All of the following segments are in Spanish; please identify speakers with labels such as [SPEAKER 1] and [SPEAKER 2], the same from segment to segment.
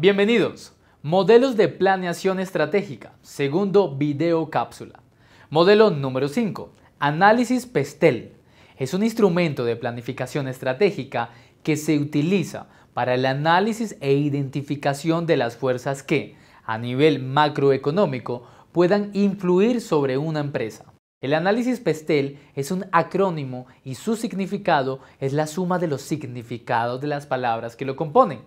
[SPEAKER 1] Bienvenidos. Modelos de planeación estratégica, segundo video cápsula. Modelo número 5. Análisis PESTEL. Es un instrumento de planificación estratégica que se utiliza para el análisis e identificación de las fuerzas que, a nivel macroeconómico, puedan influir sobre una empresa. El análisis PESTEL es un acrónimo y su significado es la suma de los significados de las palabras que lo componen.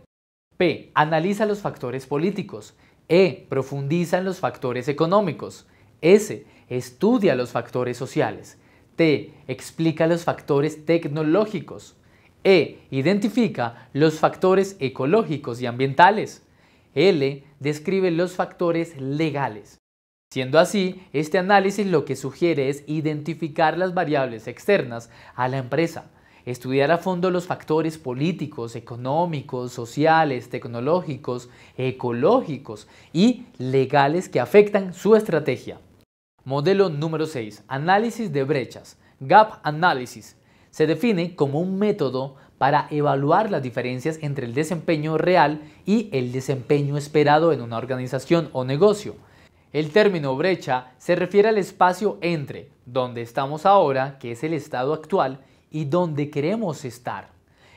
[SPEAKER 1] P. Analiza los factores políticos. E. Profundiza en los factores económicos. S. Estudia los factores sociales. T. Explica los factores tecnológicos. E. Identifica los factores ecológicos y ambientales. L. Describe los factores legales. Siendo así, este análisis lo que sugiere es identificar las variables externas a la empresa, Estudiar a fondo los factores políticos, económicos, sociales, tecnológicos, ecológicos y legales que afectan su estrategia. Modelo número 6. Análisis de brechas. Gap Analysis. Se define como un método para evaluar las diferencias entre el desempeño real y el desempeño esperado en una organización o negocio. El término brecha se refiere al espacio entre donde estamos ahora, que es el estado actual, y dónde queremos estar.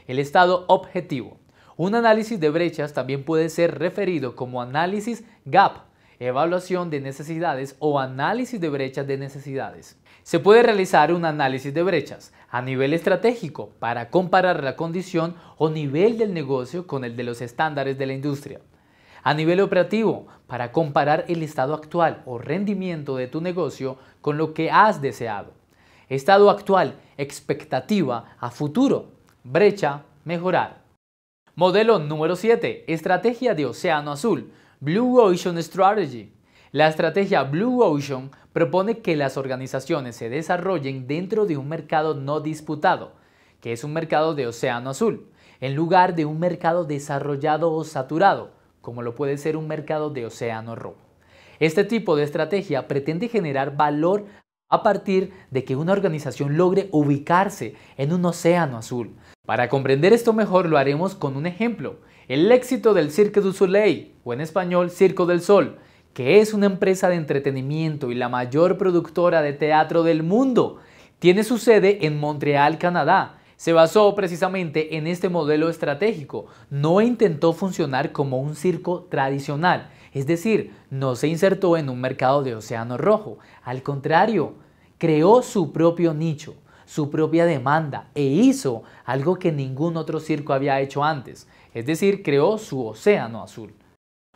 [SPEAKER 1] El estado objetivo. Un análisis de brechas también puede ser referido como análisis gap, evaluación de necesidades o análisis de brechas de necesidades. Se puede realizar un análisis de brechas a nivel estratégico para comparar la condición o nivel del negocio con el de los estándares de la industria. A nivel operativo, para comparar el estado actual o rendimiento de tu negocio con lo que has deseado. Estado actual, expectativa a futuro, brecha, mejorar. Modelo número 7. Estrategia de Océano Azul, Blue Ocean Strategy. La estrategia Blue Ocean propone que las organizaciones se desarrollen dentro de un mercado no disputado, que es un mercado de océano azul, en lugar de un mercado desarrollado o saturado, como lo puede ser un mercado de océano rojo. Este tipo de estrategia pretende generar valor a partir de que una organización logre ubicarse en un océano azul. Para comprender esto mejor lo haremos con un ejemplo, el éxito del Cirque du Soleil, o en español Circo del Sol, que es una empresa de entretenimiento y la mayor productora de teatro del mundo. Tiene su sede en Montreal, Canadá. Se basó precisamente en este modelo estratégico. No intentó funcionar como un circo tradicional, es decir, no se insertó en un mercado de océano rojo. Al contrario, creó su propio nicho, su propia demanda e hizo algo que ningún otro circo había hecho antes. Es decir, creó su océano azul.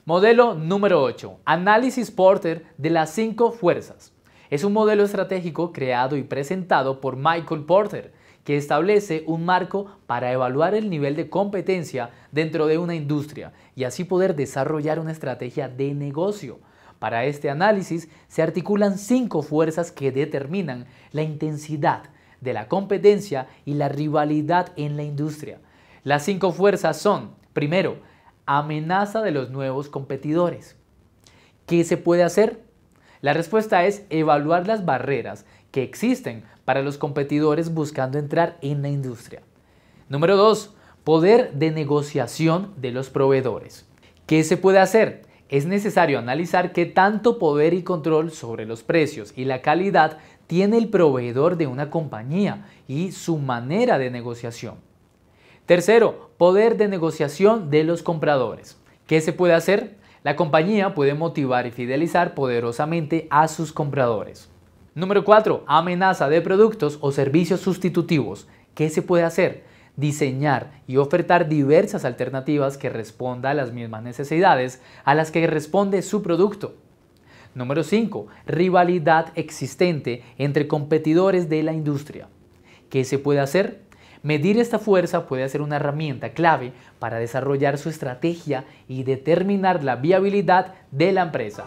[SPEAKER 1] Modelo número 8. Análisis Porter de las 5 fuerzas. Es un modelo estratégico creado y presentado por Michael Porter que establece un marco para evaluar el nivel de competencia dentro de una industria y así poder desarrollar una estrategia de negocio. Para este análisis se articulan cinco fuerzas que determinan la intensidad de la competencia y la rivalidad en la industria. Las cinco fuerzas son, primero, amenaza de los nuevos competidores. ¿Qué se puede hacer? La respuesta es evaluar las barreras que existen para los competidores buscando entrar en la industria. Número 2. Poder de negociación de los proveedores. ¿Qué se puede hacer? Es necesario analizar qué tanto poder y control sobre los precios y la calidad tiene el proveedor de una compañía y su manera de negociación. Tercero, poder de negociación de los compradores. ¿Qué se puede hacer? La compañía puede motivar y fidelizar poderosamente a sus compradores. Número 4. Amenaza de productos o servicios sustitutivos. ¿Qué se puede hacer? diseñar y ofertar diversas alternativas que responda a las mismas necesidades a las que responde su producto. Número 5. Rivalidad existente entre competidores de la industria. ¿Qué se puede hacer? Medir esta fuerza puede ser una herramienta clave para desarrollar su estrategia y determinar la viabilidad de la empresa.